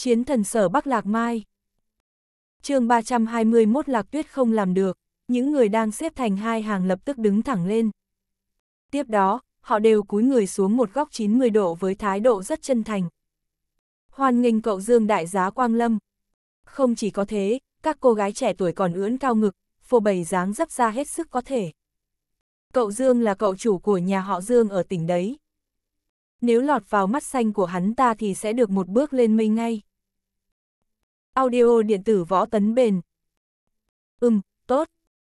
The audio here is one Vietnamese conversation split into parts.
Chiến thần sở Bắc Lạc Mai chương 321 Lạc Tuyết không làm được, những người đang xếp thành hai hàng lập tức đứng thẳng lên. Tiếp đó, họ đều cúi người xuống một góc 90 độ với thái độ rất chân thành. Hoan nghênh cậu Dương Đại Giá Quang Lâm. Không chỉ có thế, các cô gái trẻ tuổi còn ưỡn cao ngực, phô bày dáng dấp ra hết sức có thể. Cậu Dương là cậu chủ của nhà họ Dương ở tỉnh đấy. Nếu lọt vào mắt xanh của hắn ta thì sẽ được một bước lên mây ngay. Audio điện tử võ tấn bền. Ừm, tốt.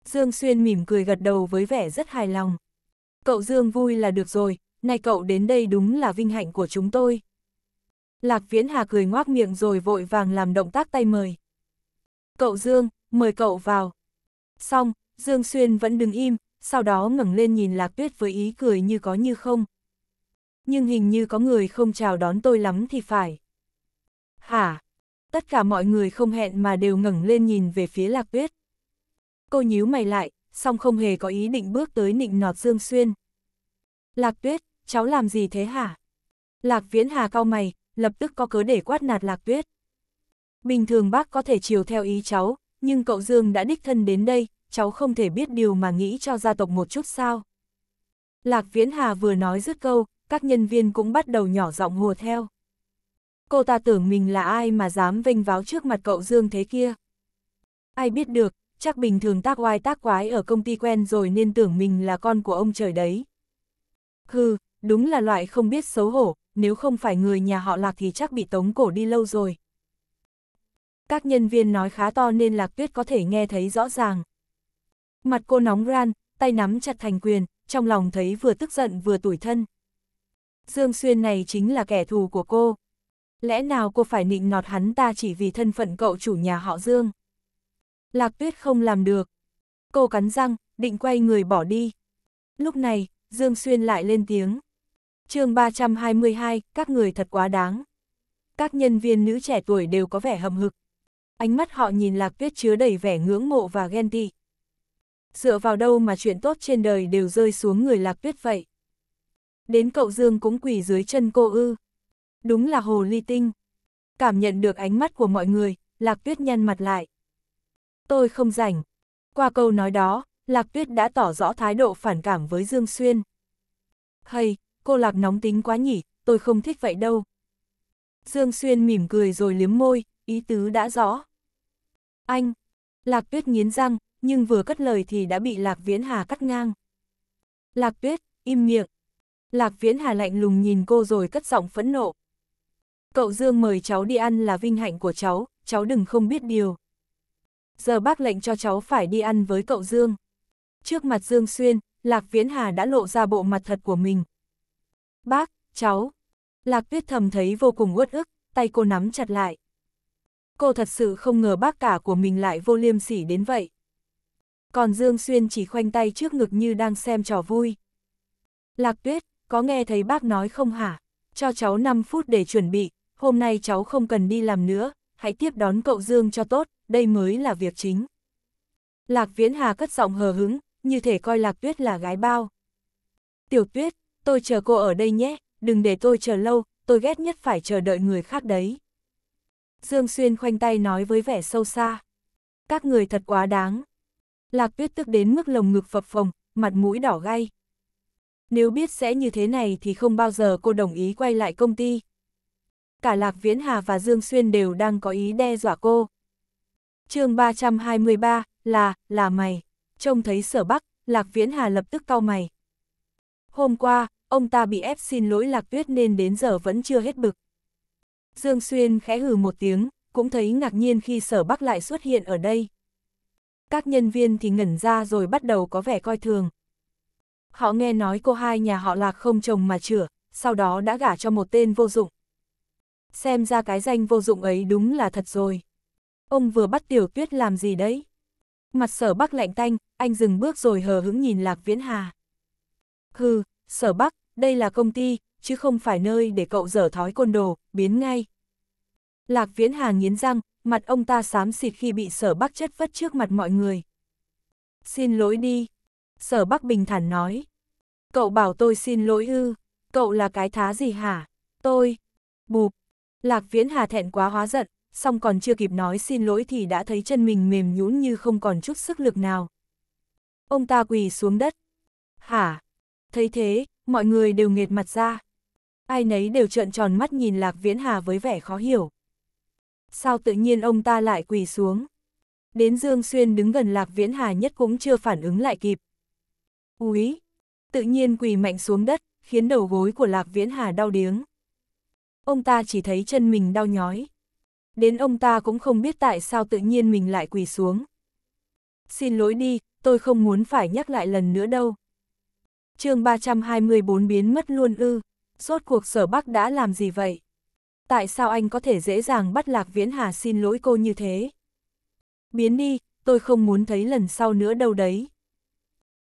Dương Xuyên mỉm cười gật đầu với vẻ rất hài lòng. Cậu Dương vui là được rồi, Nay cậu đến đây đúng là vinh hạnh của chúng tôi. Lạc Viễn Hà cười ngoác miệng rồi vội vàng làm động tác tay mời. Cậu Dương, mời cậu vào. Xong, Dương Xuyên vẫn đứng im, sau đó ngẩng lên nhìn Lạc Tuyết với ý cười như có như không. Nhưng hình như có người không chào đón tôi lắm thì phải. Hả? tất cả mọi người không hẹn mà đều ngẩng lên nhìn về phía Lạc Tuyết. Cô nhíu mày lại, song không hề có ý định bước tới nịnh nọt Dương Xuyên. Lạc Tuyết, cháu làm gì thế hả? Lạc Viễn Hà cao mày, lập tức có cớ để quát nạt Lạc Tuyết. Bình thường bác có thể chiều theo ý cháu, nhưng cậu Dương đã đích thân đến đây, cháu không thể biết điều mà nghĩ cho gia tộc một chút sao. Lạc Viễn Hà vừa nói dứt câu, các nhân viên cũng bắt đầu nhỏ giọng hùa theo cô ta tưởng mình là ai mà dám vênh váo trước mặt cậu Dương thế kia. Ai biết được, chắc bình thường tác oai tác quái ở công ty quen rồi nên tưởng mình là con của ông trời đấy. Hừ, đúng là loại không biết xấu hổ, nếu không phải người nhà họ lạc thì chắc bị tống cổ đi lâu rồi. Các nhân viên nói khá to nên lạc tuyết có thể nghe thấy rõ ràng. Mặt cô nóng ran, tay nắm chặt thành quyền, trong lòng thấy vừa tức giận vừa tủi thân. Dương Xuyên này chính là kẻ thù của cô lẽ nào cô phải nịnh nọt hắn ta chỉ vì thân phận cậu chủ nhà họ Dương? Lạc tuyết không làm được. Cô cắn răng, định quay người bỏ đi. Lúc này, Dương Xuyên lại lên tiếng. chương 322, các người thật quá đáng. Các nhân viên nữ trẻ tuổi đều có vẻ hầm hực. Ánh mắt họ nhìn lạc tuyết chứa đầy vẻ ngưỡng mộ và ghen tị. Dựa vào đâu mà chuyện tốt trên đời đều rơi xuống người lạc tuyết vậy? Đến cậu Dương cũng quỳ dưới chân cô ư đúng là hồ ly tinh. Cảm nhận được ánh mắt của mọi người, Lạc Tuyết nhăn mặt lại. Tôi không rảnh. Qua câu nói đó, Lạc Tuyết đã tỏ rõ thái độ phản cảm với Dương Xuyên. Hay, cô Lạc nóng tính quá nhỉ, tôi không thích vậy đâu. Dương Xuyên mỉm cười rồi liếm môi, ý tứ đã rõ. Anh, Lạc Tuyết nghiến răng, nhưng vừa cất lời thì đã bị Lạc Viễn Hà cắt ngang. Lạc Tuyết, im miệng. Lạc Viễn Hà lạnh lùng nhìn cô rồi cất giọng phẫn nộ. Cậu Dương mời cháu đi ăn là vinh hạnh của cháu, cháu đừng không biết điều. Giờ bác lệnh cho cháu phải đi ăn với cậu Dương. Trước mặt Dương Xuyên, Lạc Viễn Hà đã lộ ra bộ mặt thật của mình. Bác, cháu. Lạc Tuyết thầm thấy vô cùng uất ức, tay cô nắm chặt lại. Cô thật sự không ngờ bác cả của mình lại vô liêm sỉ đến vậy. Còn Dương Xuyên chỉ khoanh tay trước ngực như đang xem trò vui. Lạc Tuyết, có nghe thấy bác nói không hả? Cho cháu 5 phút để chuẩn bị, hôm nay cháu không cần đi làm nữa, hãy tiếp đón cậu Dương cho tốt, đây mới là việc chính. Lạc Viễn Hà cất giọng hờ hứng, như thể coi Lạc Tuyết là gái bao. Tiểu Tuyết, tôi chờ cô ở đây nhé, đừng để tôi chờ lâu, tôi ghét nhất phải chờ đợi người khác đấy. Dương Xuyên khoanh tay nói với vẻ sâu xa. Các người thật quá đáng. Lạc Tuyết tức đến mức lồng ngực phập phồng, mặt mũi đỏ gay. Nếu biết sẽ như thế này thì không bao giờ cô đồng ý quay lại công ty cả Lạc Viễn Hà và Dương Xuyên đều đang có ý đe dọa cô. chương 323, là, là mày. Trông thấy sở bắc, Lạc Viễn Hà lập tức cau mày. Hôm qua, ông ta bị ép xin lỗi Lạc Tuyết nên đến giờ vẫn chưa hết bực. Dương Xuyên khẽ hừ một tiếng, cũng thấy ngạc nhiên khi sở bắc lại xuất hiện ở đây. Các nhân viên thì ngẩn ra rồi bắt đầu có vẻ coi thường. Họ nghe nói cô hai nhà họ Lạc không chồng mà chửa, sau đó đã gả cho một tên vô dụng, xem ra cái danh vô dụng ấy đúng là thật rồi. Ông vừa bắt tiểu tuyết làm gì đấy? Mặt sở bắc lạnh tanh, anh dừng bước rồi hờ hững nhìn Lạc Viễn Hà. Hừ, sở bắc, đây là công ty, chứ không phải nơi để cậu dở thói côn đồ, biến ngay. Lạc Viễn Hà nghiến răng, mặt ông ta xám xịt khi bị sở bắc chất vất trước mặt mọi người. Xin lỗi đi. Sở bắc bình thản nói. Cậu bảo tôi xin lỗi ư, cậu là cái thá gì hả? Tôi. Bụp, Lạc Viễn Hà thẹn quá hóa giận, song còn chưa kịp nói xin lỗi thì đã thấy chân mình mềm nhũn như không còn chút sức lực nào. Ông ta quỳ xuống đất. Hả? Thấy thế, mọi người đều nghệt mặt ra. Ai nấy đều trợn tròn mắt nhìn Lạc Viễn Hà với vẻ khó hiểu. Sao tự nhiên ông ta lại quỳ xuống? Đến Dương Xuyên đứng gần Lạc Viễn Hà nhất cũng chưa phản ứng lại kịp. Úi! Tự nhiên quỳ mạnh xuống đất, khiến đầu gối của Lạc Viễn Hà đau điếng ông ta chỉ thấy chân mình đau nhói. Đến ông ta cũng không biết tại sao tự nhiên mình lại quỳ xuống. Xin lỗi đi, tôi không muốn phải nhắc lại lần nữa đâu. chương 324 biến mất luôn ư, rốt cuộc sở Bắc đã làm gì vậy? Tại sao anh có thể dễ dàng bắt Lạc Viễn Hà xin lỗi cô như thế? Biến đi, tôi không muốn thấy lần sau nữa đâu đấy.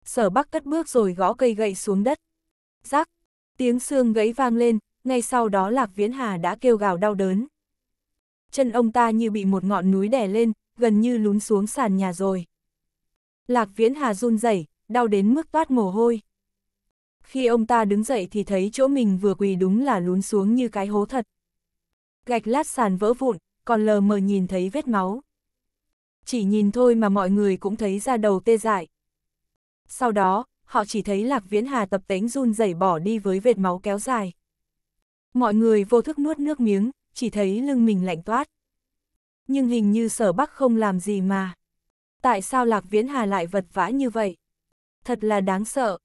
Sở Bắc cất bước rồi gõ cây gậy xuống đất. Rắc, tiếng xương gãy vang lên, ngay sau đó Lạc Viễn Hà đã kêu gào đau đớn. Chân ông ta như bị một ngọn núi đè lên, gần như lún xuống sàn nhà rồi. Lạc Viễn Hà run rẩy, đau đến mức toát mồ hôi. Khi ông ta đứng dậy thì thấy chỗ mình vừa quỳ đúng là lún xuống như cái hố thật. Gạch lát sàn vỡ vụn, còn lờ mờ nhìn thấy vết máu. Chỉ nhìn thôi mà mọi người cũng thấy ra đầu tê dại. Sau đó, họ chỉ thấy Lạc Viễn Hà tập tính run rẩy bỏ đi với vệt máu kéo dài. Mọi người vô thức nuốt nước miếng, chỉ thấy lưng mình lạnh toát. Nhưng hình như sở bắc không làm gì mà. Tại sao Lạc Viễn Hà lại vật vã như vậy? Thật là đáng sợ.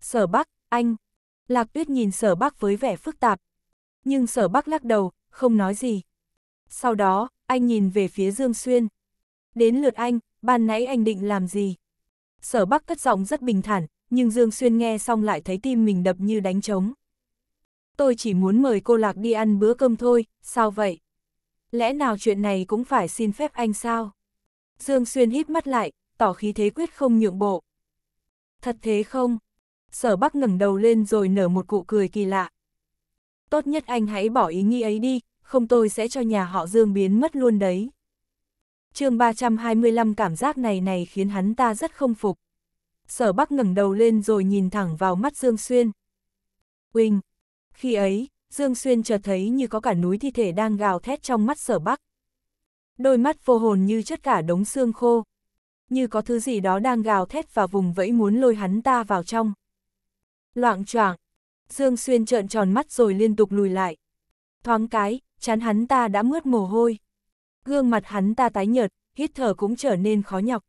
Sở bắc, anh. Lạc Tuyết nhìn sở bắc với vẻ phức tạp. Nhưng sở bắc lắc đầu, không nói gì. Sau đó, anh nhìn về phía Dương Xuyên. Đến lượt anh, ban nãy anh định làm gì? Sở Bắc cất giọng rất bình thản, nhưng Dương Xuyên nghe xong lại thấy tim mình đập như đánh trống tôi chỉ muốn mời cô Lạc đi ăn bữa cơm thôi, sao vậy? Lẽ nào chuyện này cũng phải xin phép anh sao? Dương Xuyên hít mắt lại, tỏ khí thế quyết không nhượng bộ. Thật thế không? Sở Bắc ngẩng đầu lên rồi nở một cụ cười kỳ lạ. Tốt nhất anh hãy bỏ ý nghĩ ấy đi, không tôi sẽ cho nhà họ Dương biến mất luôn đấy. chương 325 cảm giác này này khiến hắn ta rất không phục. Sở Bắc ngẩng đầu lên rồi nhìn thẳng vào mắt Dương Xuyên. Quỳnh, khi ấy, Dương Xuyên chợt thấy như có cả núi thi thể đang gào thét trong mắt sở bắc. Đôi mắt vô hồn như chất cả đống xương khô. Như có thứ gì đó đang gào thét và vùng vẫy muốn lôi hắn ta vào trong. Loạn choạng, Dương Xuyên trợn tròn mắt rồi liên tục lùi lại. Thoáng cái, chán hắn ta đã mướt mồ hôi. Gương mặt hắn ta tái nhợt, hít thở cũng trở nên khó nhọc.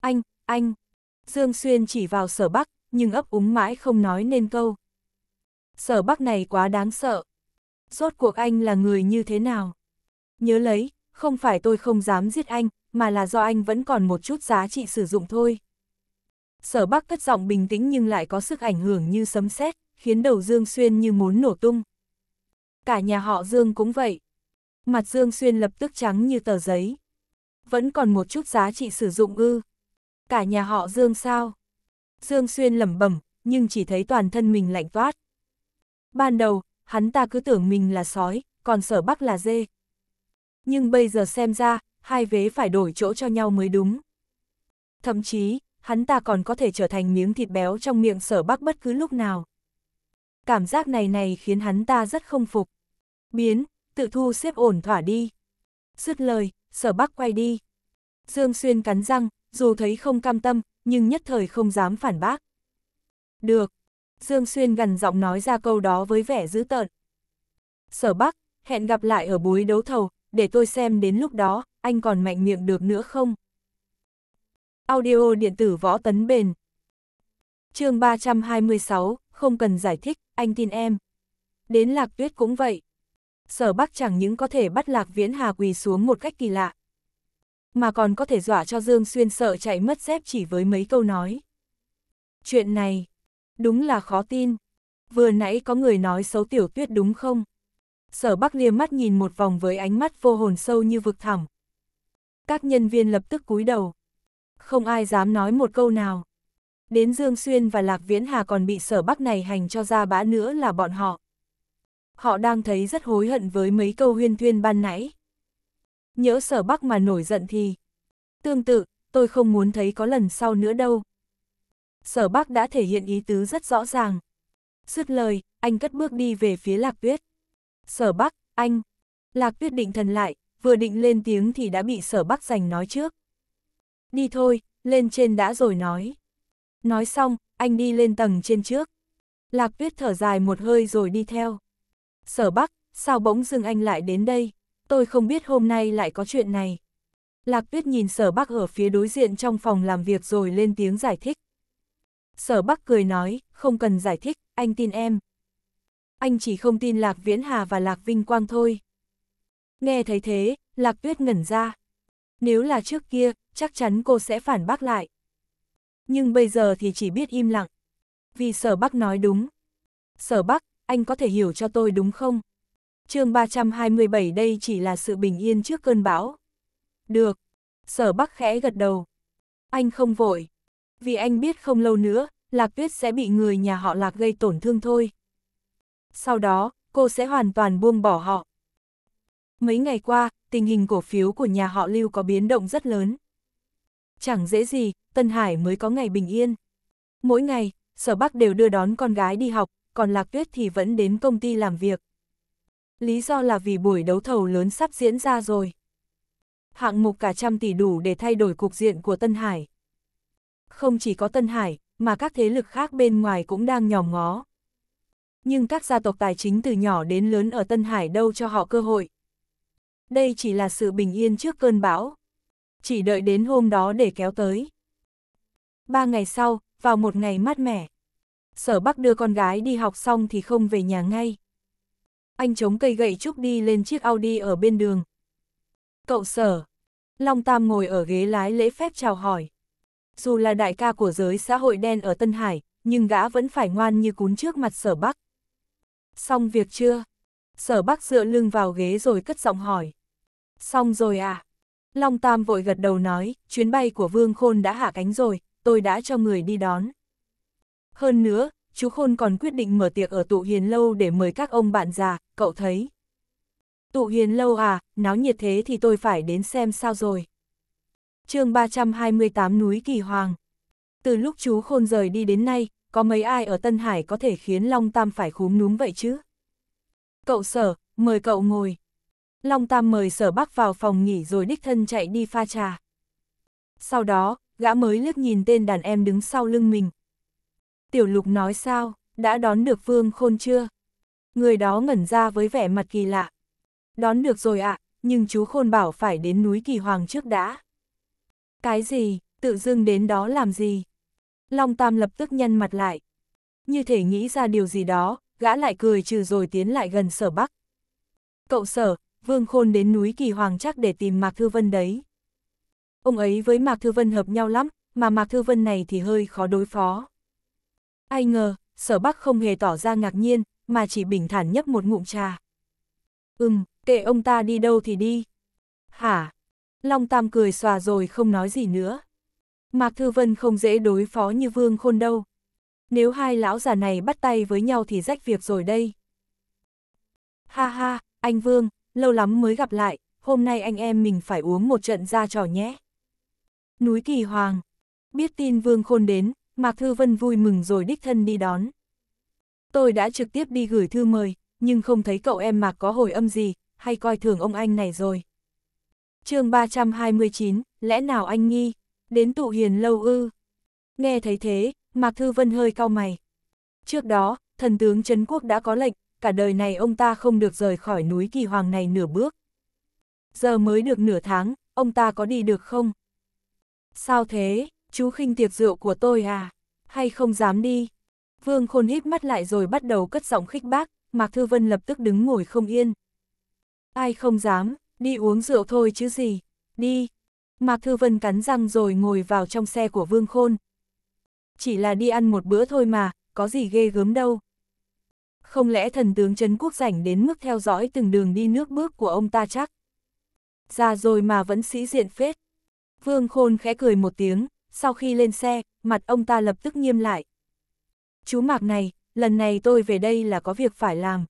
Anh, anh, Dương Xuyên chỉ vào sở bắc, nhưng ấp úng mãi không nói nên câu sở bắc này quá đáng sợ. Rốt cuộc anh là người như thế nào? Nhớ lấy, không phải tôi không dám giết anh, mà là do anh vẫn còn một chút giá trị sử dụng thôi. Sở Bắc cất giọng bình tĩnh nhưng lại có sức ảnh hưởng như sấm sét, khiến đầu Dương Xuyên như muốn nổ tung. Cả nhà họ Dương cũng vậy. Mặt Dương Xuyên lập tức trắng như tờ giấy. Vẫn còn một chút giá trị sử dụng ư. Cả nhà họ Dương sao? Dương Xuyên lẩm bẩm, nhưng chỉ thấy toàn thân mình lạnh toát ban đầu, hắn ta cứ tưởng mình là sói, còn sở bắc là dê. Nhưng bây giờ xem ra, hai vế phải đổi chỗ cho nhau mới đúng. Thậm chí, hắn ta còn có thể trở thành miếng thịt béo trong miệng sở bắc bất cứ lúc nào. Cảm giác này này khiến hắn ta rất không phục. Biến, tự thu xếp ổn thỏa đi. Dứt lời, sở bắc quay đi. Dương Xuyên cắn răng, dù thấy không cam tâm, nhưng nhất thời không dám phản bác. Được, Dương Xuyên gần giọng nói ra câu đó với vẻ dữ tợn. Sở Bắc, hẹn gặp lại ở buổi đấu thầu, để tôi xem đến lúc đó, anh còn mạnh miệng được nữa không? Audio điện tử võ tấn bền chương 326, không cần giải thích, anh tin em. Đến Lạc Tuyết cũng vậy. Sở Bắc chẳng những có thể bắt Lạc Viễn Hà quỳ xuống một cách kỳ lạ, mà còn có thể dọa cho Dương Xuyên sợ chạy mất dép chỉ với mấy câu nói. Chuyện này, Đúng là khó tin. Vừa nãy có người nói xấu tiểu tuyết đúng không? Sở Bắc liếc mắt nhìn một vòng với ánh mắt vô hồn sâu như vực thẳm. Các nhân viên lập tức cúi đầu. Không ai dám nói một câu nào. Đến Dương Xuyên và Lạc Viễn Hà còn bị sở Bắc này hành cho ra bã nữa là bọn họ. Họ đang thấy rất hối hận với mấy câu huyên thuyên ban nãy. Nhỡ sở Bắc mà nổi giận thì... Tương tự, tôi không muốn thấy có lần sau nữa đâu sở bác đã thể hiện ý tứ rất rõ ràng. Dứt lời, anh cất bước đi về phía lạc tuyết. Sở bác, anh. Lạc tuyết định thần lại, vừa định lên tiếng thì đã bị sở bác giành nói trước. Đi thôi, lên trên đã rồi nói. Nói xong, anh đi lên tầng trên trước. Lạc tuyết thở dài một hơi rồi đi theo. Sở bác, sao bỗng dưng anh lại đến đây? Tôi không biết hôm nay lại có chuyện này. Lạc tuyết nhìn sở bác ở phía đối diện trong phòng làm việc rồi lên tiếng giải thích. Sở Bắc cười nói, không cần giải thích, anh tin em. Anh chỉ không tin Lạc Viễn Hà và Lạc Vinh Quang thôi. Nghe thấy thế, Lạc Tuyết ngẩn ra. Nếu là trước kia, chắc chắn cô sẽ phản bác lại. Nhưng bây giờ thì chỉ biết im lặng. Vì Sở Bắc nói đúng. Sở Bắc, anh có thể hiểu cho tôi đúng không? chương 327 đây chỉ là sự bình yên trước cơn bão. Được. Sở Bắc khẽ gật đầu. Anh không vội vì anh biết không lâu nữa, Lạc Tuyết sẽ bị người nhà họ Lạc gây tổn thương thôi. Sau đó, cô sẽ hoàn toàn buông bỏ họ. Mấy ngày qua, tình hình cổ phiếu của nhà họ Lưu có biến động rất lớn. Chẳng dễ gì, Tân Hải mới có ngày bình yên. Mỗi ngày, Sở Bắc đều đưa đón con gái đi học, còn Lạc Tuyết thì vẫn đến công ty làm việc. Lý do là vì buổi đấu thầu lớn sắp diễn ra rồi. Hạng mục cả trăm tỷ đủ để thay đổi cục diện của Tân Hải không chỉ có Tân Hải, mà các thế lực khác bên ngoài cũng đang nhòm ngó. Nhưng các gia tộc tài chính từ nhỏ đến lớn ở Tân Hải đâu cho họ cơ hội. Đây chỉ là sự bình yên trước cơn bão. Chỉ đợi đến hôm đó để kéo tới. Ba ngày sau, vào một ngày mát mẻ. Sở Bắc đưa con gái đi học xong thì không về nhà ngay. Anh chống cây gậy trúc đi lên chiếc Audi ở bên đường. Cậu sở. Long Tam ngồi ở ghế lái lễ phép chào hỏi. Dù là đại ca của giới xã hội đen ở Tân Hải, nhưng gã vẫn phải ngoan như cún trước mặt sở Bắc. Xong việc chưa? Sở Bắc dựa lưng vào ghế rồi cất giọng hỏi. Xong rồi à? Long Tam vội gật đầu nói, chuyến bay của Vương Khôn đã hạ cánh rồi, tôi đã cho người đi đón. Hơn nữa, chú Khôn còn quyết định mở tiệc ở tụ hiền lâu để mời các ông bạn già, cậu thấy. Tụ hiền lâu à, náo nhiệt thế thì tôi phải đến xem sao rồi chương 328 núi Kỳ Hoàng. Từ lúc chú khôn rời đi đến nay, có mấy ai ở Tân Hải có thể khiến Long Tam phải khúm núm vậy chứ? Cậu sở, mời cậu ngồi. Long Tam mời sở bác vào phòng nghỉ rồi đích thân chạy đi pha trà. Sau đó, gã mới liếc nhìn tên đàn em đứng sau lưng mình. Tiểu lục nói sao, đã đón được vương khôn chưa? Người đó ngẩn ra với vẻ mặt kỳ lạ. Đón được rồi ạ, à, nhưng chú khôn bảo phải đến núi kỳ hoàng trước đã. Cái gì, tự dưng đến đó làm gì? Long Tam lập tức nhăn mặt lại. Như thể nghĩ ra điều gì đó, gã lại cười trừ rồi tiến lại gần sở bắc. Cậu sở, Vương Khôn đến núi Kỳ Hoàng chắc để tìm Mạc Thư Vân đấy. Ông ấy với Mạc Thư Vân hợp nhau lắm, mà Mạc Thư Vân này thì hơi khó đối phó. Ai ngờ, sở bắc không hề tỏ ra ngạc nhiên, mà chỉ bình thản nhấp một ngụm trà. Ừm, kệ ông ta đi đâu thì đi. Hả? Long Tam cười xòa rồi không nói gì nữa. Mạc Thư Vân không dễ đối phó như Vương Khôn đâu. Nếu hai lão già này bắt tay với nhau thì rách việc rồi đây. Ha ha, anh Vương, lâu lắm mới gặp lại, hôm nay anh em mình phải uống một trận ra trò nhé. Núi Kỳ Hoàng, biết tin Vương Khôn đến, Mạc Thư Vân vui mừng rồi đích thân đi đón. Tôi đã trực tiếp đi gửi thư mời, nhưng không thấy cậu em Mạc có hồi âm gì, hay coi thường ông anh này rồi chương 329, lẽ nào anh nghi, đến tụ hiền lâu ư? Nghe thấy thế, Mạc Thư Vân hơi cau mày. Trước đó, thần tướng Trấn Quốc đã có lệnh, cả đời này ông ta không được rời khỏi núi kỳ hoàng này nửa bước. Giờ mới được nửa tháng, ông ta có đi được không? Sao thế, chú khinh tiệc rượu của tôi à? Hay không dám đi? Vương Khôn híp mắt lại rồi bắt đầu cất giọng khích bác, Mạc Thư Vân lập tức đứng ngồi không yên. Ai không dám, đi uống rượu thôi chứ gì, đi. Mạc Thư Vân cắn răng rồi ngồi vào trong xe của Vương Khôn. Chỉ là đi ăn một bữa thôi mà, có gì ghê gớm đâu. Không lẽ thần tướng Trấn Quốc rảnh đến mức theo dõi từng đường đi nước bước của ông ta chắc? Già rồi mà vẫn sĩ diện phết. Vương Khôn khẽ cười một tiếng, sau khi lên xe, mặt ông ta lập tức nghiêm lại. Chú Mạc này, lần này tôi về đây là có việc phải làm.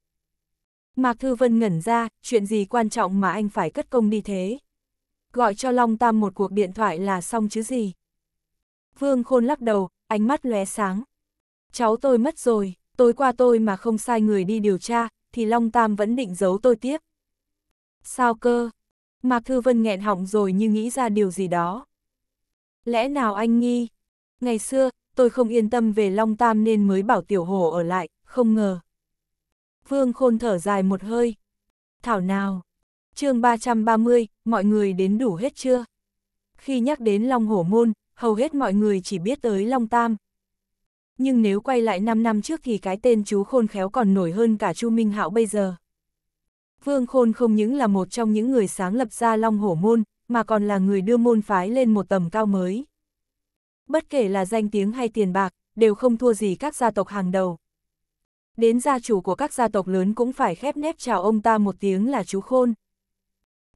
Mạc Thư Vân ngẩn ra, chuyện gì quan trọng mà anh phải cất công đi thế? Gọi cho Long Tam một cuộc điện thoại là xong chứ gì? Vương Khôn lắc đầu, ánh mắt lóe sáng. Cháu tôi mất rồi, tối qua tôi mà không sai người đi điều tra, thì Long Tam vẫn định giấu tôi tiếp. Sao cơ? Mạc Thư Vân nghẹn họng rồi như nghĩ ra điều gì đó. Lẽ nào anh nghi? Ngày xưa, tôi không yên tâm về Long Tam nên mới bảo Tiểu Hồ ở lại, không ngờ. Vương Khôn thở dài một hơi. Thảo nào! chương 330, mọi người đến đủ hết chưa? Khi nhắc đến Long Hổ Môn, hầu hết mọi người chỉ biết tới Long Tam. Nhưng nếu quay lại 5 năm trước thì cái tên chú Khôn khéo còn nổi hơn cả Chu Minh Hạo bây giờ. Vương Khôn không những là một trong những người sáng lập ra Long Hổ Môn, mà còn là người đưa môn phái lên một tầm cao mới. Bất kể là danh tiếng hay tiền bạc, đều không thua gì các gia tộc hàng đầu đến gia chủ của các gia tộc lớn cũng phải khép nép chào ông ta một tiếng là chú khôn.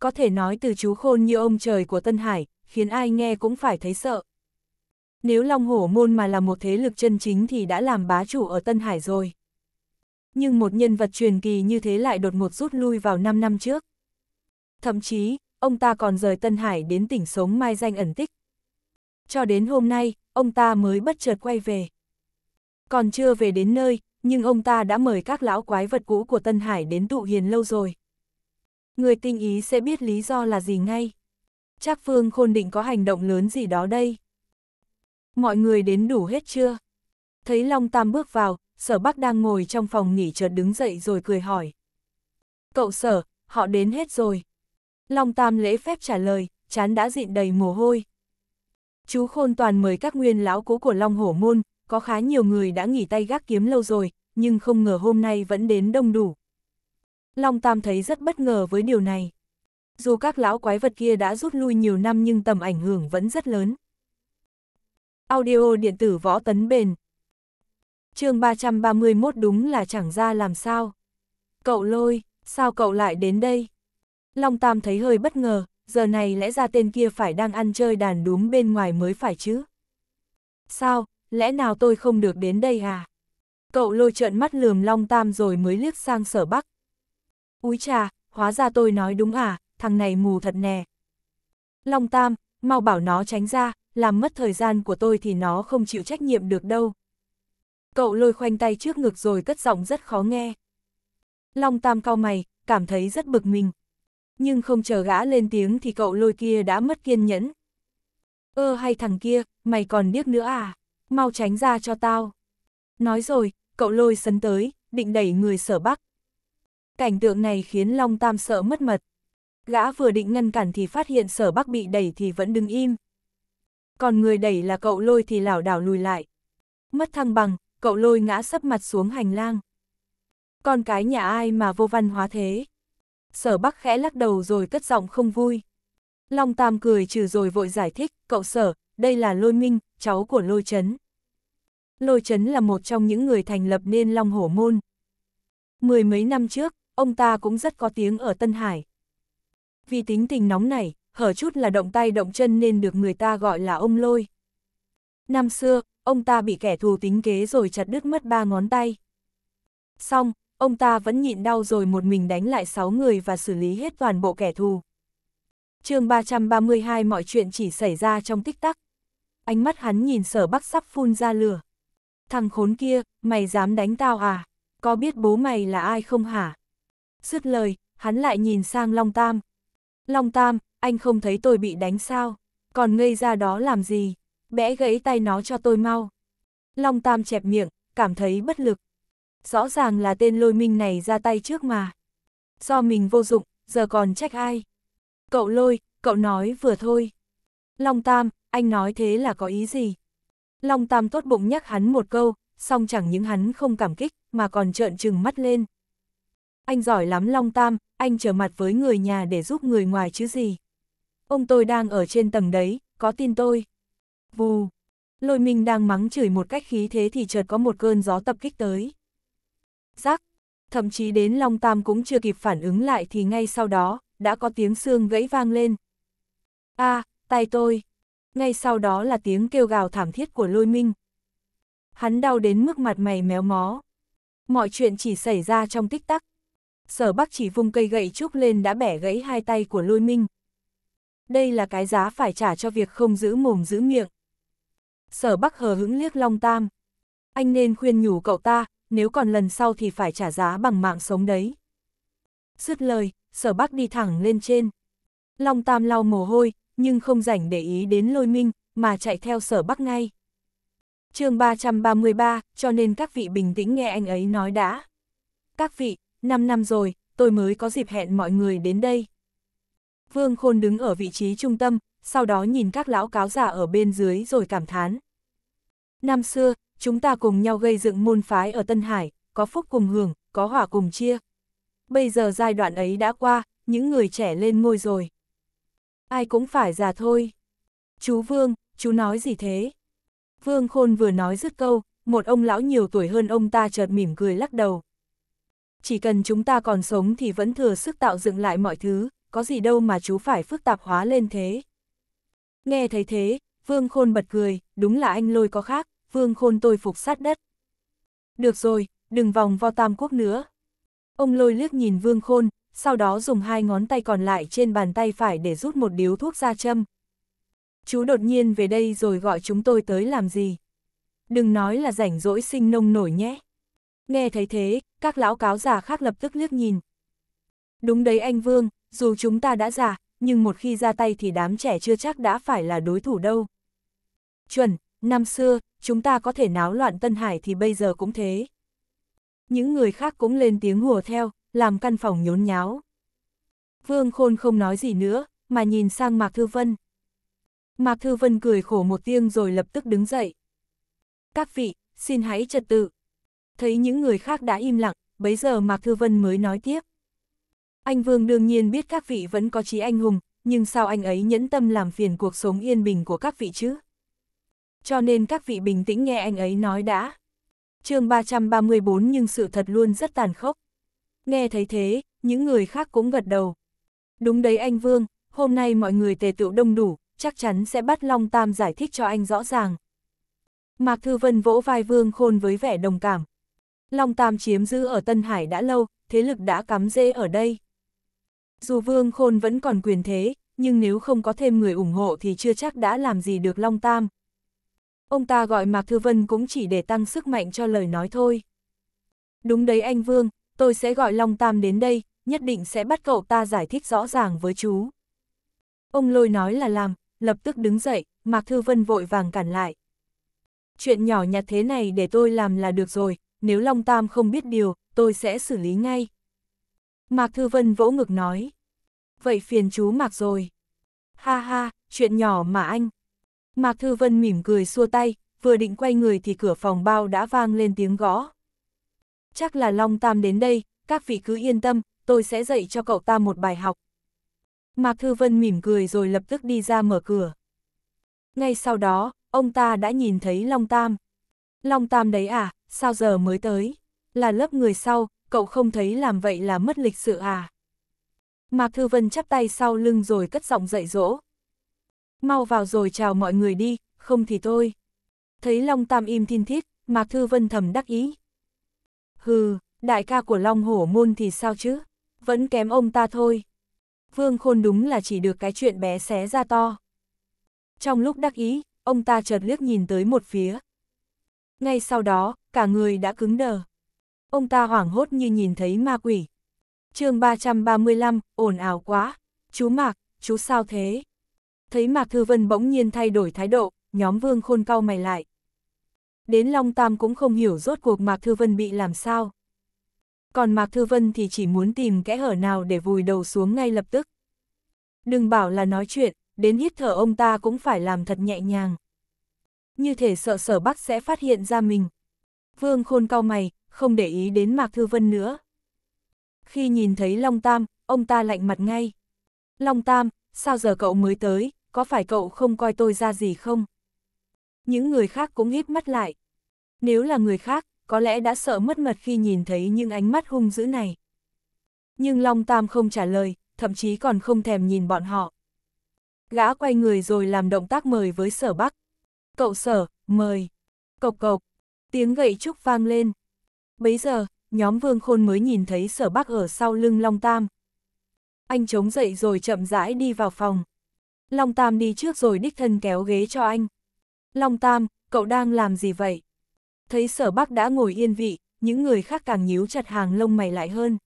Có thể nói từ chú khôn như ông trời của Tân Hải, khiến ai nghe cũng phải thấy sợ. Nếu Long Hổ Môn mà là một thế lực chân chính thì đã làm bá chủ ở Tân Hải rồi. Nhưng một nhân vật truyền kỳ như thế lại đột ngột rút lui vào 5 năm trước. Thậm chí, ông ta còn rời Tân Hải đến tỉnh sống mai danh ẩn tích. Cho đến hôm nay, ông ta mới bất chợt quay về. Còn chưa về đến nơi, nhưng ông ta đã mời các lão quái vật cũ của Tân Hải đến tụ hiền lâu rồi. Người tinh ý sẽ biết lý do là gì ngay. Chắc Phương Khôn định có hành động lớn gì đó đây. Mọi người đến đủ hết chưa? Thấy Long Tam bước vào, sở Bắc đang ngồi trong phòng nghỉ chợt đứng dậy rồi cười hỏi. Cậu sở, họ đến hết rồi. Long Tam lễ phép trả lời, chán đã dịn đầy mồ hôi. Chú Khôn toàn mời các nguyên lão cũ của Long Hổ Môn, có khá nhiều người đã nghỉ tay gác kiếm lâu rồi, nhưng không ngờ hôm nay vẫn đến đông đủ. Long Tam thấy rất bất ngờ với điều này. Dù các lão quái vật kia đã rút lui nhiều năm nhưng tầm ảnh hưởng vẫn rất lớn. Audio điện tử võ tấn bền. chương 331 đúng là chẳng ra làm sao. Cậu lôi, sao cậu lại đến đây? Long Tam thấy hơi bất ngờ, giờ này lẽ ra tên kia phải đang ăn chơi đàn đúng bên ngoài mới phải chứ. Sao, lẽ nào tôi không được đến đây à? Cậu lôi trợn mắt lườm Long Tam rồi mới liếc sang sở bắc. Úi trà, hóa ra tôi nói đúng à, thằng này mù thật nè. Long Tam, mau bảo nó tránh ra, làm mất thời gian của tôi thì nó không chịu trách nhiệm được đâu. Cậu lôi khoanh tay trước ngực rồi cất giọng rất khó nghe. Long Tam cau mày, cảm thấy rất bực mình. Nhưng không chờ gã lên tiếng thì cậu lôi kia đã mất kiên nhẫn. Ơ ờ, hay thằng kia, mày còn điếc nữa à? mau tránh ra cho tao. Nói rồi, cậu lôi sấn tới, định đẩy người sở bắc. Cảnh tượng này khiến Long Tam sợ mất mật. Gã vừa định ngăn cản thì phát hiện sở bắc bị đẩy thì vẫn đứng im. Còn người đẩy là cậu lôi thì lảo đảo lùi lại. Mất thăng bằng, cậu lôi ngã sấp mặt xuống hành lang. Con cái nhà ai mà vô văn hóa thế? Sở bắc khẽ lắc đầu rồi cất giọng không vui. Long Tam cười trừ rồi vội giải thích, cậu sở, đây là Lôi Minh, cháu của Lôi Trấn. Lôi Trấn là một trong những người thành lập nên Long Hổ Môn. Mười mấy năm trước, ông ta cũng rất có tiếng ở Tân Hải. Vì tính tình nóng này, hở chút là động tay động chân nên được người ta gọi là ông Lôi. Năm xưa, ông ta bị kẻ thù tính kế rồi chặt đứt mất ba ngón tay. Xong, ông ta vẫn nhịn đau rồi một mình đánh lại sáu người và xử lý hết toàn bộ kẻ thù. chương 332 mọi chuyện chỉ xảy ra trong tích tắc ánh mắt hắn nhìn sở bắc sắp phun ra lửa. Thằng khốn kia, mày dám đánh tao à? Có biết bố mày là ai không hả? Dứt lời, hắn lại nhìn sang Long Tam. Long Tam, anh không thấy tôi bị đánh sao? Còn ngây ra đó làm gì? Bẽ gãy tay nó cho tôi mau. Long Tam chẹp miệng, cảm thấy bất lực. Rõ ràng là tên lôi minh này ra tay trước mà. Do mình vô dụng, giờ còn trách ai? Cậu lôi, cậu nói vừa thôi. Long Tam, anh nói thế là có ý gì? Long Tam tốt bụng nhắc hắn một câu, song chẳng những hắn không cảm kích, mà còn trợn trừng mắt lên. Anh giỏi lắm Long Tam, anh trở mặt với người nhà để giúp người ngoài chứ gì. Ông tôi đang ở trên tầng đấy, có tin tôi. Vù, lôi minh đang mắng chửi một cách khí thế thì chợt có một cơn gió tập kích tới. Giác, thậm chí đến Long Tam cũng chưa kịp phản ứng lại thì ngay sau đó, đã có tiếng xương gãy vang lên. a à, tay tôi ngay sau đó là tiếng kêu gào thảm thiết của lôi minh. Hắn đau đến mức mặt mày méo mó. Mọi chuyện chỉ xảy ra trong tích tắc. Sở Bắc chỉ vung cây gậy trúc lên đã bẻ gãy hai tay của lôi minh. Đây là cái giá phải trả cho việc không giữ mồm giữ miệng. Sở Bắc hờ hững liếc Long Tam. Anh nên khuyên nhủ cậu ta, nếu còn lần sau thì phải trả giá bằng mạng sống đấy. Dứt lời, sở Bắc đi thẳng lên trên. Long Tam lau mồ hôi, nhưng không rảnh để ý đến lôi minh, mà chạy theo sở bắc ngay. chương 333, cho nên các vị bình tĩnh nghe anh ấy nói đã. Các vị, 5 năm rồi, tôi mới có dịp hẹn mọi người đến đây. Vương Khôn đứng ở vị trí trung tâm, sau đó nhìn các lão cáo giả ở bên dưới rồi cảm thán. Năm xưa, chúng ta cùng nhau gây dựng môn phái ở Tân Hải, có phúc cùng hưởng, có hỏa cùng chia. Bây giờ giai đoạn ấy đã qua, những người trẻ lên ngôi rồi ai cũng phải già thôi. Chú Vương, chú nói gì thế? Vương Khôn vừa nói dứt câu, một ông lão nhiều tuổi hơn ông ta chợt mỉm cười lắc đầu. Chỉ cần chúng ta còn sống thì vẫn thừa sức tạo dựng lại mọi thứ, có gì đâu mà chú phải phức tạp hóa lên thế. Nghe thấy thế, Vương Khôn bật cười, đúng là anh lôi có khác, Vương Khôn tôi phục sát đất. Được rồi, đừng vòng vo tam quốc nữa. Ông lôi liếc nhìn Vương Khôn, sau đó dùng hai ngón tay còn lại trên bàn tay phải để rút một điếu thuốc ra châm. Chú đột nhiên về đây rồi gọi chúng tôi tới làm gì? Đừng nói là rảnh rỗi sinh nông nổi nhé. Nghe thấy thế, các lão cáo già khác lập tức liếc nhìn. Đúng đấy anh Vương, dù chúng ta đã già, nhưng một khi ra tay thì đám trẻ chưa chắc đã phải là đối thủ đâu. Chuẩn, năm xưa, chúng ta có thể náo loạn Tân Hải thì bây giờ cũng thế. Những người khác cũng lên tiếng hùa theo, làm căn phòng nhốn nháo. Vương Khôn không nói gì nữa, mà nhìn sang Mạc Thư Vân. Mạc Thư Vân cười khổ một tiếng rồi lập tức đứng dậy. Các vị, xin hãy trật tự. Thấy những người khác đã im lặng, bấy giờ Mạc Thư Vân mới nói tiếp. Anh Vương đương nhiên biết các vị vẫn có trí anh hùng, nhưng sao anh ấy nhẫn tâm làm phiền cuộc sống yên bình của các vị chứ? Cho nên các vị bình tĩnh nghe anh ấy nói đã. chương 334 nhưng sự thật luôn rất tàn khốc nghe thấy thế, những người khác cũng gật đầu. Đúng đấy anh Vương, hôm nay mọi người tề tựu đông đủ, chắc chắn sẽ bắt Long Tam giải thích cho anh rõ ràng. Mạc Thư Vân vỗ vai Vương Khôn với vẻ đồng cảm. Long Tam chiếm giữ ở Tân Hải đã lâu, thế lực đã cắm rễ ở đây. Dù Vương Khôn vẫn còn quyền thế, nhưng nếu không có thêm người ủng hộ thì chưa chắc đã làm gì được Long Tam. Ông ta gọi Mạc Thư Vân cũng chỉ để tăng sức mạnh cho lời nói thôi. Đúng đấy anh Vương, tôi sẽ gọi Long Tam đến đây, nhất định sẽ bắt cậu ta giải thích rõ ràng với chú. Ông lôi nói là làm, lập tức đứng dậy, Mạc Thư Vân vội vàng cản lại. Chuyện nhỏ nhặt thế này để tôi làm là được rồi, nếu Long Tam không biết điều, tôi sẽ xử lý ngay. Mạc Thư Vân vỗ ngực nói. Vậy phiền chú Mạc rồi. Ha ha, chuyện nhỏ mà anh. Mạc Thư Vân mỉm cười xua tay, vừa định quay người thì cửa phòng bao đã vang lên tiếng gõ chắc là Long Tam đến đây, các vị cứ yên tâm, tôi sẽ dạy cho cậu ta một bài học. Mạc Thư Vân mỉm cười rồi lập tức đi ra mở cửa. Ngay sau đó, ông ta đã nhìn thấy Long Tam. Long Tam đấy à, sao giờ mới tới? Là lớp người sau, cậu không thấy làm vậy là mất lịch sự à? Mạc Thư Vân chắp tay sau lưng rồi cất giọng dạy dỗ. Mau vào rồi chào mọi người đi, không thì thôi. Thấy Long Tam im thiên thiết, Mạc Thư Vân thầm đắc ý, Hừ, đại ca của Long Hổ Môn thì sao chứ? Vẫn kém ông ta thôi. Vương Khôn đúng là chỉ được cái chuyện bé xé ra to. Trong lúc đắc ý, ông ta chợt liếc nhìn tới một phía. Ngay sau đó, cả người đã cứng đờ. Ông ta hoảng hốt như nhìn thấy ma quỷ. chương 335, ồn ào quá. Chú Mạc, chú sao thế? Thấy Mạc Thư Vân bỗng nhiên thay đổi thái độ, nhóm Vương Khôn cau mày lại đến Long Tam cũng không hiểu rốt cuộc Mạc Thư Vân bị làm sao. Còn Mạc Thư Vân thì chỉ muốn tìm kẽ hở nào để vùi đầu xuống ngay lập tức. Đừng bảo là nói chuyện, đến hít thở ông ta cũng phải làm thật nhẹ nhàng. Như thể sợ sở bắc sẽ phát hiện ra mình. Vương khôn cao mày, không để ý đến Mạc Thư Vân nữa. Khi nhìn thấy Long Tam, ông ta lạnh mặt ngay. Long Tam, sao giờ cậu mới tới, có phải cậu không coi tôi ra gì không? những người khác cũng hít mắt lại. Nếu là người khác, có lẽ đã sợ mất mật khi nhìn thấy những ánh mắt hung dữ này. Nhưng Long Tam không trả lời, thậm chí còn không thèm nhìn bọn họ. Gã quay người rồi làm động tác mời với sở bắc. Cậu sở, mời. Cộc cộc, tiếng gậy trúc vang lên. Bấy giờ, nhóm vương khôn mới nhìn thấy sở bắc ở sau lưng Long Tam. Anh chống dậy rồi chậm rãi đi vào phòng. Long Tam đi trước rồi đích thân kéo ghế cho anh. Long Tam, cậu đang làm gì vậy? Thấy sở bác đã ngồi yên vị, những người khác càng nhíu chặt hàng lông mày lại hơn.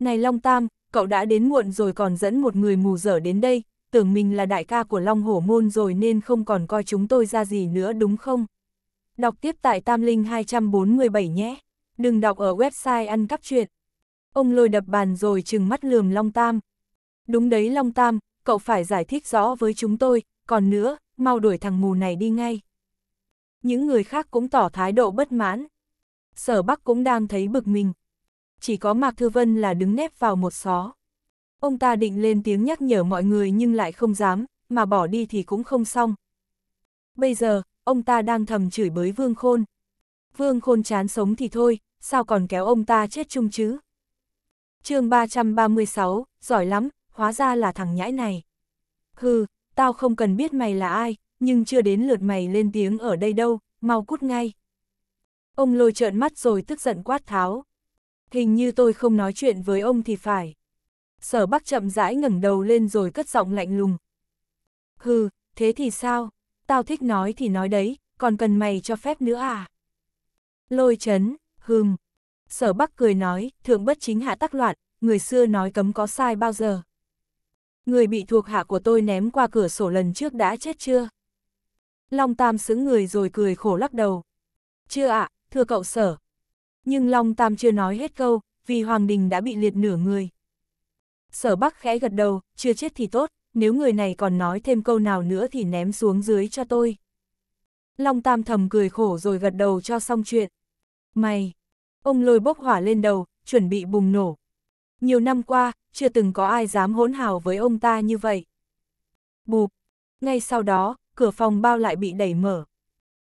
Này Long Tam, cậu đã đến muộn rồi còn dẫn một người mù dở đến đây, tưởng mình là đại ca của Long Hổ Môn rồi nên không còn coi chúng tôi ra gì nữa đúng không? Đọc tiếp tại Tam Linh 247 nhé, đừng đọc ở website ăn cắp chuyện. Ông lôi đập bàn rồi trừng mắt lườm Long Tam. Đúng đấy Long Tam, cậu phải giải thích rõ với chúng tôi, còn nữa, mau đuổi thằng mù này đi ngay. Những người khác cũng tỏ thái độ bất mãn. Sở Bắc cũng đang thấy bực mình. Chỉ có Mạc Thư Vân là đứng nép vào một xó. Ông ta định lên tiếng nhắc nhở mọi người nhưng lại không dám, mà bỏ đi thì cũng không xong. Bây giờ, ông ta đang thầm chửi bới Vương Khôn. Vương Khôn chán sống thì thôi, sao còn kéo ông ta chết chung chứ? chương 336, giỏi lắm, hóa ra là thằng nhãi này. Hừ, tao không cần biết mày là ai, nhưng chưa đến lượt mày lên tiếng ở đây đâu, mau cút ngay. Ông lôi trợn mắt rồi tức giận quát tháo. Hình như tôi không nói chuyện với ông thì phải. Sở Bắc chậm rãi ngẩng đầu lên rồi cất giọng lạnh lùng. Hừ, thế thì sao? Tao thích nói thì nói đấy, còn cần mày cho phép nữa à? Lôi chấn, hừm. Sở Bắc cười nói, thượng bất chính hạ tắc loạn, người xưa nói cấm có sai bao giờ người bị thuộc hạ của tôi ném qua cửa sổ lần trước đã chết chưa? Long Tam xứng người rồi cười khổ lắc đầu. Chưa ạ, à, thưa cậu sở. Nhưng Long Tam chưa nói hết câu, vì Hoàng Đình đã bị liệt nửa người. Sở Bắc khẽ gật đầu, chưa chết thì tốt, nếu người này còn nói thêm câu nào nữa thì ném xuống dưới cho tôi. Long Tam thầm cười khổ rồi gật đầu cho xong chuyện. Mày! Ông lôi bốc hỏa lên đầu, chuẩn bị bùng nổ, nhiều năm qua, chưa từng có ai dám hỗn hào với ông ta như vậy. Bụp! Ngay sau đó, cửa phòng bao lại bị đẩy mở.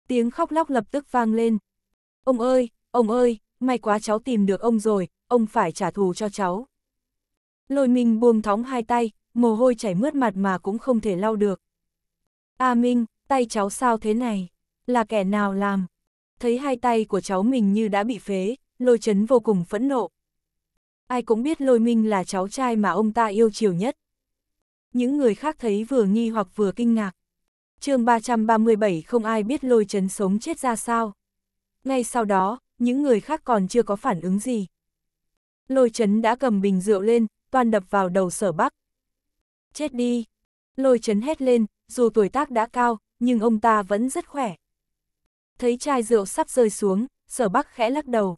Tiếng khóc lóc lập tức vang lên. Ông ơi, ông ơi, may quá cháu tìm được ông rồi, ông phải trả thù cho cháu. Lôi Minh buông thóng hai tay, mồ hôi chảy mướt mặt mà cũng không thể lau được. A à Minh, tay cháu sao thế này? Là kẻ nào làm? Thấy hai tay của cháu mình như đã bị phế, lôi chấn vô cùng phẫn nộ, Ai cũng biết lôi minh là cháu trai mà ông ta yêu chiều nhất. Những người khác thấy vừa nghi hoặc vừa kinh ngạc. chương 337 không ai biết lôi chấn sống chết ra sao. Ngay sau đó, những người khác còn chưa có phản ứng gì. Lôi chấn đã cầm bình rượu lên, toàn đập vào đầu sở bắc. Chết đi! Lôi chấn hét lên, dù tuổi tác đã cao, nhưng ông ta vẫn rất khỏe. Thấy chai rượu sắp rơi xuống, sở bắc khẽ lắc đầu.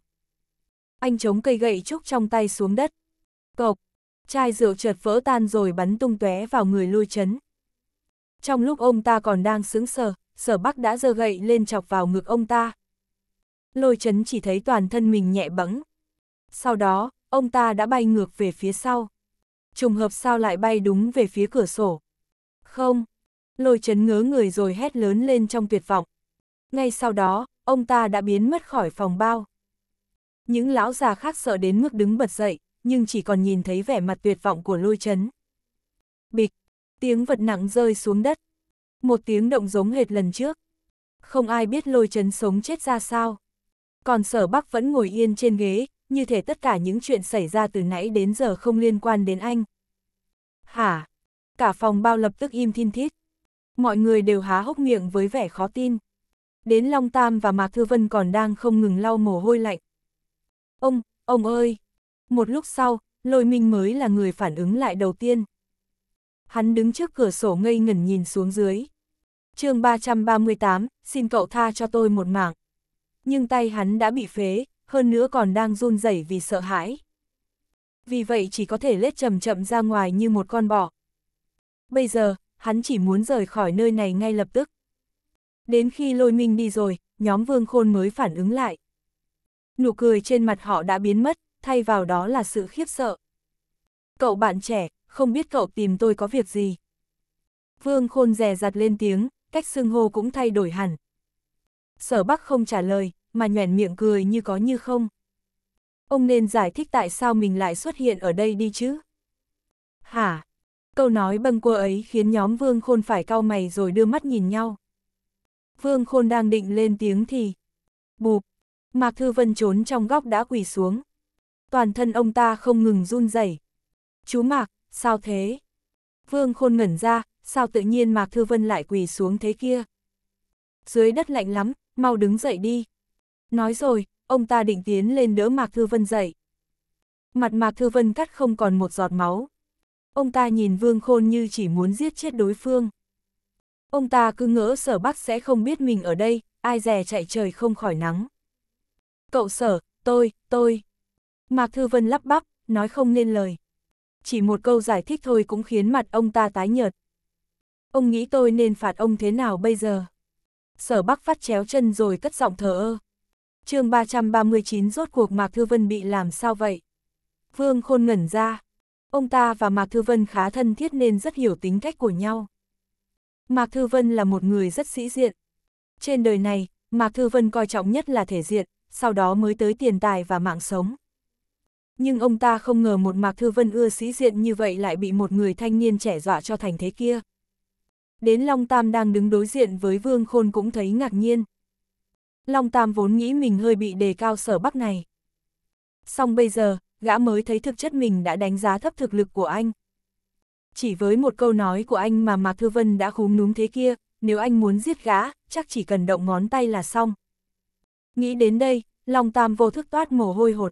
Anh chống cây gậy trúc trong tay xuống đất. Cộc, chai rượu chợt vỡ tan rồi bắn tung tóe vào người lôi chấn. Trong lúc ông ta còn đang sướng sờ, sở bắc đã giơ gậy lên chọc vào ngực ông ta. Lôi chấn chỉ thấy toàn thân mình nhẹ bẫng. Sau đó, ông ta đã bay ngược về phía sau. Trùng hợp sao lại bay đúng về phía cửa sổ. Không, lôi chấn ngớ người rồi hét lớn lên trong tuyệt vọng. Ngay sau đó, ông ta đã biến mất khỏi phòng bao. Những lão già khác sợ đến mức đứng bật dậy, nhưng chỉ còn nhìn thấy vẻ mặt tuyệt vọng của lôi chấn. Bịch, tiếng vật nặng rơi xuống đất. Một tiếng động giống hệt lần trước. Không ai biết lôi chấn sống chết ra sao. Còn sở bắc vẫn ngồi yên trên ghế, như thể tất cả những chuyện xảy ra từ nãy đến giờ không liên quan đến anh. Hả? Cả phòng bao lập tức im thiên thít. Mọi người đều há hốc miệng với vẻ khó tin. Đến Long Tam và Mạc Thư Vân còn đang không ngừng lau mồ hôi lạnh, Ông, ông ơi! Một lúc sau, lôi minh mới là người phản ứng lại đầu tiên. Hắn đứng trước cửa sổ ngây ngẩn nhìn xuống dưới. chương 338, xin cậu tha cho tôi một mạng. Nhưng tay hắn đã bị phế, hơn nữa còn đang run rẩy vì sợ hãi. Vì vậy chỉ có thể lết chậm chậm ra ngoài như một con bò. Bây giờ, hắn chỉ muốn rời khỏi nơi này ngay lập tức. Đến khi lôi minh đi rồi, nhóm vương khôn mới phản ứng lại nụ cười trên mặt họ đã biến mất, thay vào đó là sự khiếp sợ. Cậu bạn trẻ, không biết cậu tìm tôi có việc gì. Vương Khôn rè rặt lên tiếng, cách xưng hô cũng thay đổi hẳn. Sở Bắc không trả lời, mà nhoẻn miệng cười như có như không. Ông nên giải thích tại sao mình lại xuất hiện ở đây đi chứ. Hả? Câu nói bâng quơ ấy khiến nhóm Vương Khôn phải cau mày rồi đưa mắt nhìn nhau. Vương Khôn đang định lên tiếng thì... Bụp! Mạc Thư Vân trốn trong góc đã quỳ xuống. Toàn thân ông ta không ngừng run rẩy. Chú Mạc, sao thế? Vương Khôn ngẩn ra, sao tự nhiên Mạc Thư Vân lại quỳ xuống thế kia? Dưới đất lạnh lắm, mau đứng dậy đi. Nói rồi, ông ta định tiến lên đỡ Mạc Thư Vân dậy. Mặt Mạc Thư Vân cắt không còn một giọt máu. Ông ta nhìn Vương Khôn như chỉ muốn giết chết đối phương. Ông ta cứ ngỡ sở bắc sẽ không biết mình ở đây, ai dè chạy trời không khỏi nắng. Cậu sở, tôi, tôi. Mạc Thư Vân lắp bắp, nói không nên lời. Chỉ một câu giải thích thôi cũng khiến mặt ông ta tái nhợt. Ông nghĩ tôi nên phạt ông thế nào bây giờ? Sở Bắc phát chéo chân rồi cất giọng thờ ơ. chương 339 rốt cuộc Mạc Thư Vân bị làm sao vậy? Vương Khôn ngẩn ra. Ông ta và Mạc Thư Vân khá thân thiết nên rất hiểu tính cách của nhau. Mạc Thư Vân là một người rất sĩ diện. Trên đời này, Mạc Thư Vân coi trọng nhất là thể diện, sau đó mới tới tiền tài và mạng sống. Nhưng ông ta không ngờ một Mạc Thư Vân ưa sĩ diện như vậy lại bị một người thanh niên trẻ dọa cho thành thế kia. Đến Long Tam đang đứng đối diện với Vương Khôn cũng thấy ngạc nhiên. Long Tam vốn nghĩ mình hơi bị đề cao sở bắc này. Xong bây giờ, gã mới thấy thực chất mình đã đánh giá thấp thực lực của anh. Chỉ với một câu nói của anh mà Mạc Thư Vân đã khúm núm thế kia, nếu anh muốn giết gã, chắc chỉ cần động ngón tay là xong. Nghĩ đến đây, lòng tam vô thức toát mồ hôi hột.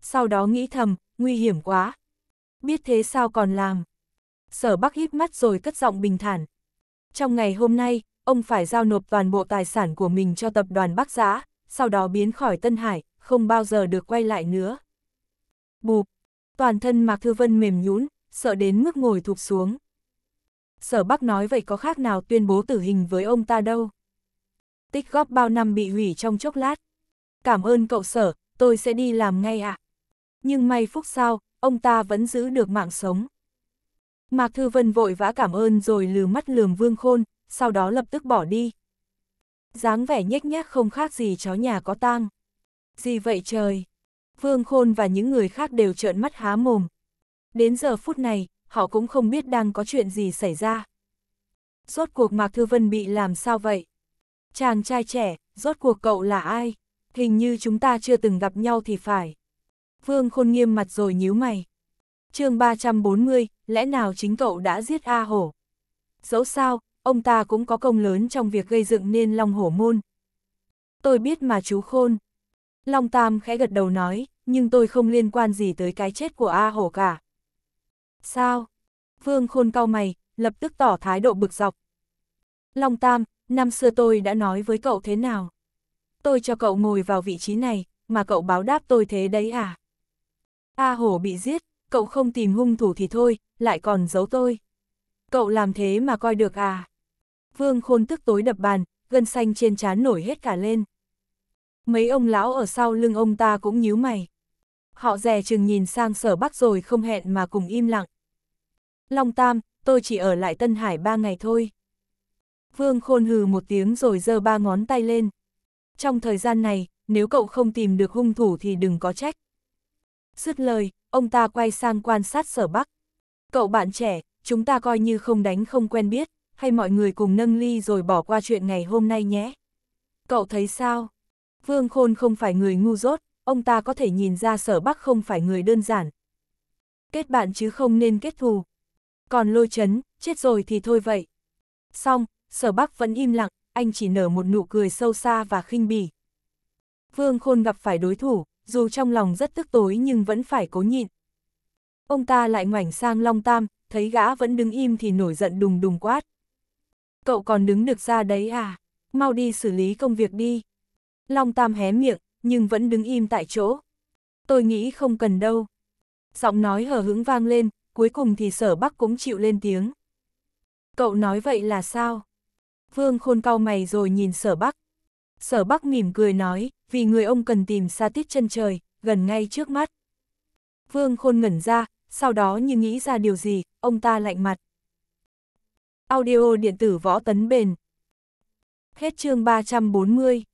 Sau đó nghĩ thầm, nguy hiểm quá. Biết thế sao còn làm. Sở Bắc híp mắt rồi cất giọng bình thản. Trong ngày hôm nay, ông phải giao nộp toàn bộ tài sản của mình cho tập đoàn Bắc Giã, sau đó biến khỏi Tân Hải, không bao giờ được quay lại nữa. Bụp, toàn thân Mạc Thư Vân mềm nhũn, sợ đến mức ngồi thụp xuống. Sở Bắc nói vậy có khác nào tuyên bố tử hình với ông ta đâu tích góp bao năm bị hủy trong chốc lát. Cảm ơn cậu sở, tôi sẽ đi làm ngay ạ. À. Nhưng may phúc sao, ông ta vẫn giữ được mạng sống. Mạc Thư Vân vội vã cảm ơn rồi lừ mắt lườm Vương Khôn, sau đó lập tức bỏ đi. dáng vẻ nhếch nhác không khác gì chó nhà có tang. Gì vậy trời? Vương Khôn và những người khác đều trợn mắt há mồm. Đến giờ phút này, họ cũng không biết đang có chuyện gì xảy ra. Rốt cuộc Mạc Thư Vân bị làm sao vậy? Chàng trai trẻ, rốt cuộc cậu là ai? Hình như chúng ta chưa từng gặp nhau thì phải. Vương Khôn nghiêm mặt rồi nhíu mày. chương 340, lẽ nào chính cậu đã giết A Hổ? Dẫu sao, ông ta cũng có công lớn trong việc gây dựng nên Long Hổ Môn. Tôi biết mà chú Khôn. Long Tam khẽ gật đầu nói, nhưng tôi không liên quan gì tới cái chết của A Hổ cả. Sao? Vương Khôn cau mày, lập tức tỏ thái độ bực dọc. Long Tam, năm xưa tôi đã nói với cậu thế nào? Tôi cho cậu ngồi vào vị trí này, mà cậu báo đáp tôi thế đấy à? A Hổ bị giết, cậu không tìm hung thủ thì thôi, lại còn giấu tôi. Cậu làm thế mà coi được à? Vương Khôn tức tối đập bàn, gân xanh trên trán nổi hết cả lên. Mấy ông lão ở sau lưng ông ta cũng nhíu mày. Họ dè chừng nhìn sang sở bắc rồi không hẹn mà cùng im lặng. Long Tam, tôi chỉ ở lại Tân Hải ba ngày thôi. Vương Khôn hừ một tiếng rồi giơ ba ngón tay lên. Trong thời gian này, nếu cậu không tìm được hung thủ thì đừng có trách. Dứt lời, ông ta quay sang quan sát sở Bắc. Cậu bạn trẻ, chúng ta coi như không đánh không quen biết, hay mọi người cùng nâng ly rồi bỏ qua chuyện ngày hôm nay nhé. Cậu thấy sao? Vương Khôn không phải người ngu dốt, ông ta có thể nhìn ra sở Bắc không phải người đơn giản. Kết bạn chứ không nên kết thù. Còn lôi chấn, chết rồi thì thôi vậy. Xong, sở bắc vẫn im lặng, anh chỉ nở một nụ cười sâu xa và khinh bỉ. Vương Khôn gặp phải đối thủ, dù trong lòng rất tức tối nhưng vẫn phải cố nhịn. Ông ta lại ngoảnh sang Long Tam, thấy gã vẫn đứng im thì nổi giận đùng đùng quát. Cậu còn đứng được ra đấy à? Mau đi xử lý công việc đi. Long Tam hé miệng, nhưng vẫn đứng im tại chỗ. Tôi nghĩ không cần đâu. Giọng nói hờ hững vang lên, cuối cùng thì sở bắc cũng chịu lên tiếng. Cậu nói vậy là sao? Vương Khôn cau mày rồi nhìn sở bắc. Sở bắc mỉm cười nói, vì người ông cần tìm xa tít chân trời, gần ngay trước mắt. Vương Khôn ngẩn ra, sau đó như nghĩ ra điều gì, ông ta lạnh mặt. Audio điện tử võ tấn bền. Hết chương 340